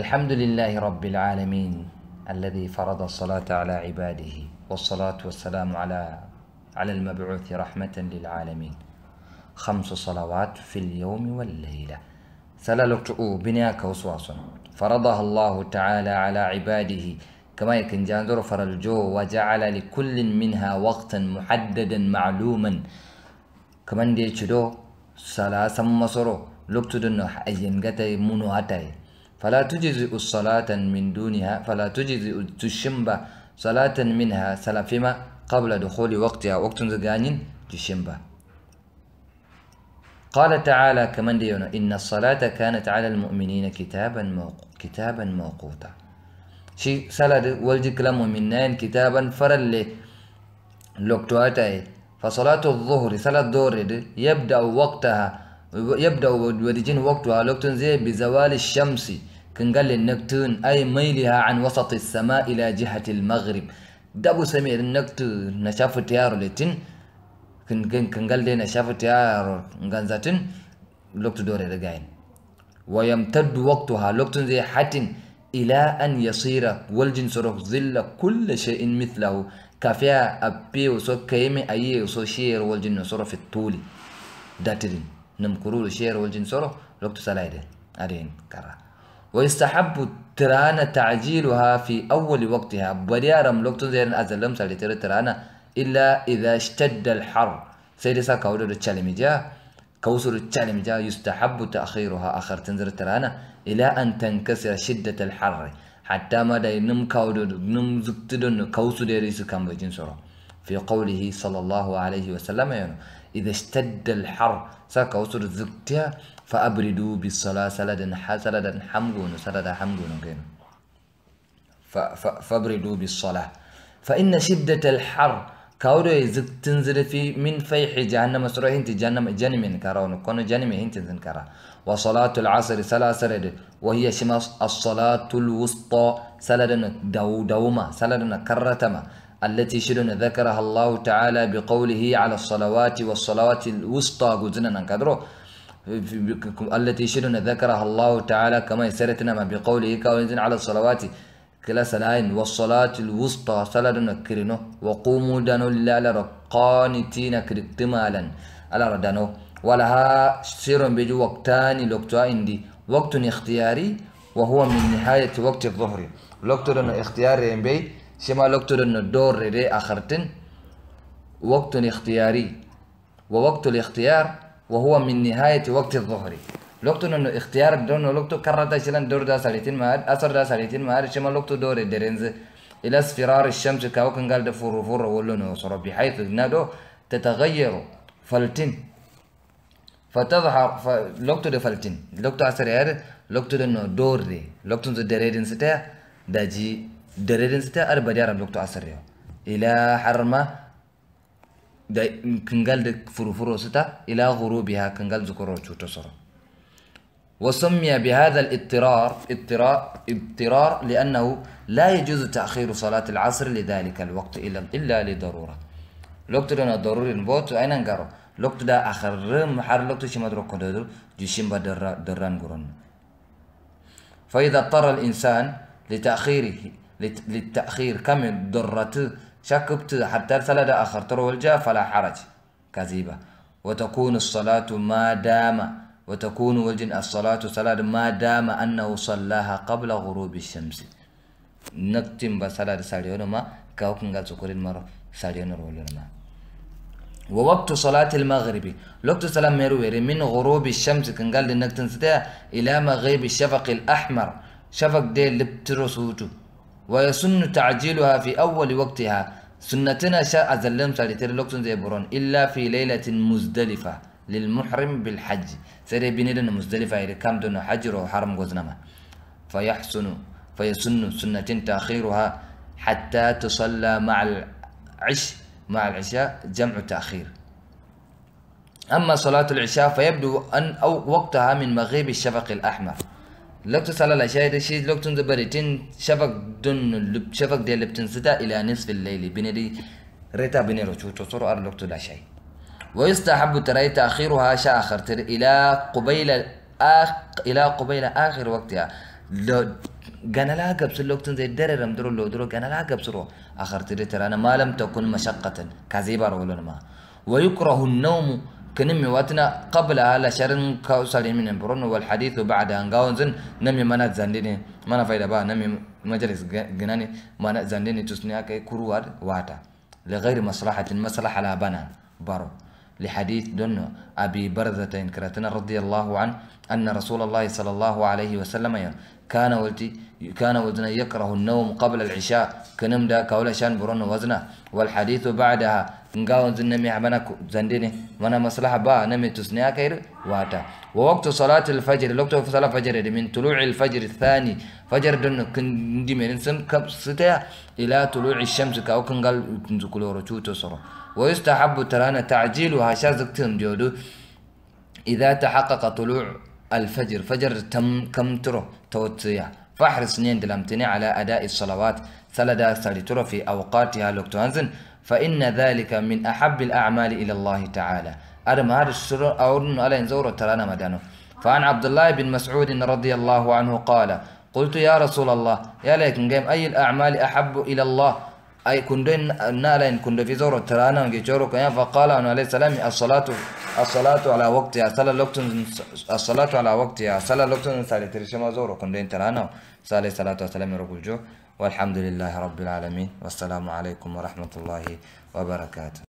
الحمد لله رب العالمين الذي فرض الصلاة على عباده والصلاة والسلام على على المبعوث رحمة للعالمين خمس صلوات في اليوم والليلة سلالك بنياك وسواس فرضها الله تعالى على عباده كما يكن جانزر فرالجو وجعل لكل منها وقتا محددا معلوما كمان دي چدو سلاسا مصرو لبتدنو حيين غتاي منو هتاي فلا تجزئ الصلاة من دونها فلا تجزئ تشمبا صلاة منها سلفما قبل دخول وقتها وقت زغانين تشمبا قال تعالى كمان ديونا إن الصلاة كانت على المؤمنين كتابا موق... كتابا موقوتا شي صلاة والجك مؤمنين كتابا فرل لوكتواتا فصلاة الظهر صلاة الظهر يبدأ وقتها يبدأ ودجين وقتها لوكتون زي بزوال الشمس كان قال أي ميلها عن وسط السماء إلى جهة المغرب دابو سمير النكتون نشافو تيارو لتن كان كان قال لنا شافو تيارو نغانزاتن لوكتو دوري رجعين ويمتد وقتها لوكتون زي حتن إلى أن يصير والجن صرخ ظل كل شيء مثله كافيا أبي وسو كيمي أي وسو شير والجن صرف في الطول داترين نمكرو شير والجن صرف لوكتو سلايدة أدين كرا ويستحب ترانا تعجيلها في أول وقتها بريارم لوكتون زيرن أزلم سالتر ترانا إلا إذا اشتد الحر سيرسا كاولو تشالمجا كوسر تشالمجا يستحب تأخيرها آخر تنزر ترانا إلى أن تنكسر شدة الحر حتى ما دا نم كاولو نم زكتدون كوسو ديريسو كامبجين سورو في قوله صلى الله عليه وسلم يعني إذا اشتد الحر ساك وصل زكتيا فأبردوا بالصلاة سلدا سلدا حمقون سلدا حمقون فأبردوا بالصلاة فإن شدة الحر كاوري زك تنزل في من فيح جهنم سرو انت جهنم جنمين كراون كون جنمين هنت كارا وصلاة العصر سلا سرد وهي شمس الصلاة الوسطى سلدن دو دوما سلدن كرتما التي شرن ذكرها الله تعالى بقوله على الصلوات والصلوات الوسطى جزنا كدرو التي شرن ذكرها الله تعالى كما يسرتنا ما بقوله كونزن على الصلوات كلا سلاين والصلاة الوسطى صلاة كرنو وقوموا دانو لله لرقانتين كرتمالا على ردانو ولها سير بجو وقتان لوقتها عندي وقت اختياري وهو من نهاية وقت الظهر لوقت اختياري بي سما لوكتورن دور ري آخرتن وقت اختياري ووقت الاختيار وهو من نهاية وقت الظهري لوكتون انه اختيار دون لوكتو كرتا شلن دور دا سالتين مهد اثر دا سالتين مهد شما لوكتو دور درنز الى اصفرار الشمس كاوكن قال دفور فور ولون وصر بحيث نادو تتغير فلتن فتظهر لوكتو دو فلتين لوكتو اثر يار لوكتو دنو دور دي لوكتو دو دريدن ستا داجي دريرين ستا أربع ديار بلوكتو أسريو إلى حرمة كنقال دك فرفرو ستا إلى غروبها كنقال ذكرو تشوتو وسمي بهذا الاضطرار اضطرار اضطرار لأنه لا يجوز تأخير صلاة العصر لذلك الوقت إلا إلا لضرورة الوقت دون ضروري نبوت أين نقرأ الوقت دا آخر محل الوقت شما دروك دول جشيم بدر دران قرن فإذا اضطر الإنسان لتأخيره للتأخير كم ضرت شكبت حتى الفلد أخرت الجا فلا حرج كذيبة وتكون الصلاة ما دام وتكون وجن الصلاة صلاة ما دام أنه صلاها قبل غروب الشمس نكتم بصلاة ساليون ما كوكن قال سكرين مرة ساليون رولون ما ووقت صلاة المغرب لوقت صلاة مروري من غروب الشمس كنقال لنكتن ستاء إلى مغيب الشفق الأحمر شفق دي لبترسوتو ويسن تعجيلها في أول وقتها سنتنا شاء زلم سالتير لوكتون زي برون إلا في ليلة مزدلفة للمحرم بالحج سيري بنيدن مزدلفة إلي كام دون حجر وحرم غزنما فيحسن فيسن سنة تأخيرها حتى تصلى مع العش مع العشاء جمع تأخير أما صلاة العشاء فيبدو أن أو وقتها من مغيب الشفق الأحمر لقطة على الأشياء ده شيء لقطة بريتين شفق دون لب شفق ديال لبتن ستا إلى نصف الليل بنري ريتا بنرو شو تصور أر لا الأشياء ويستحب ترى تأخيرها شاء آخر إلى قبيل آخ إلى قبيل آخر وقتها لو لا قبص لوكت زي درر رمدرو لو درو جنلا قبصرو آخر ترى أنا ما لم تكن مشقة كذيبة ولا ما ويكره النوم كنمي واتنا قبل على شرن كوسر من برون والحديث بعد أن غاونزن نمي منا زانديني منا فايدا با نمي مجلس جناني منا زانديني تسنيا كي كروار واتا لغير مصلحة مصلحة لا بنا برو لحديث دون أبي برزة كراتنا كرتنا رضي الله عنه أن رسول الله صلى الله عليه وسلم كان ولتي كان وزنا يكره النوم قبل العشاء كنم ده كولا شان برون وزنا والحديث بعدها نقاون زن نمي عمنا زندني وانا مصلحة با نمي تسنيا كير واتا ووقت صلاة الفجر لوقت صلاة الفجر من طلوع الفجر الثاني فجر دون كندي من سن كب ستة إلى طلوع الشمس كأو قال نزكلو تشوتو صرا ويستحب ترانا تعجيلها شازكتم جودو إذا تحقق طلوع الفجر فجر تم كم ترو توتيا فاحرص نيند دلمتني على أداء الصلوات ثلدا سالتر في أوقاتها لكتوانزن فإن ذلك من أحب الأعمال إلى الله تعالى أرم هذا السر أورن على إنزور ترانا مدانو فعن عبد الله بن مسعود رضي الله عنه قال قلت يا رسول الله يا ليك جيم أي الأعمال أحب إلى الله أي كندين نالا كند في زور ترانا جورك فقال عليه السلام الصلاة الصلاة على وقت يا سلا لوقتن الصلاة على وقت وقتها صلى لوقتن صلى ترشما زورو كن دين ترانا سالي صلاة وسلام رب الجو والحمد لله رب العالمين والسلام عليكم ورحمة الله وبركاته